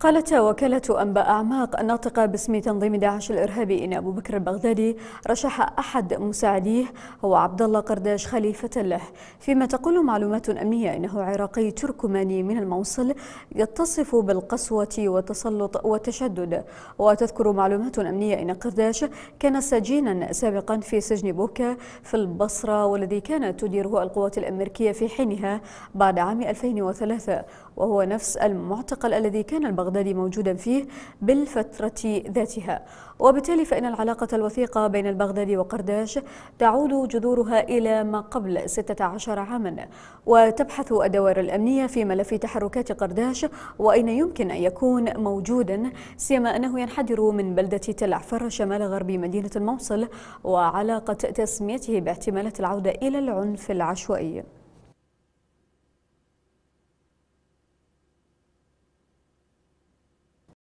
قالت وكالة أنباء أعماق الناطقة باسم تنظيم داعش الإرهابي إن أبو بكر البغدادي رشح أحد مساعديه هو عبد الله قرداش خليفة له فيما تقول معلومات أمنية إنه عراقي تركماني من الموصل يتصف بالقسوة والتسلط والتشدد وتذكر معلومات أمنية إن قرداش كان سجينا سابقا في سجن بوكا في البصرة والذي كانت تديره القوات الأمريكية في حينها بعد عام 2003 وهو نفس المعتقل الذي كان البغدادي البغدادي موجودا فيه بالفترة ذاتها وبالتالي فإن العلاقة الوثيقة بين البغدادي وقرداش تعود جذورها إلى ما قبل 16 عاما وتبحث الدوائر الأمنية في ملف تحركات قرداش وأين يمكن أن يكون موجودا سيما أنه ينحدر من بلدة تلعفر شمال غرب مدينة الموصل وعلاقة تسميته باحتمالات العودة إلى العنف العشوائي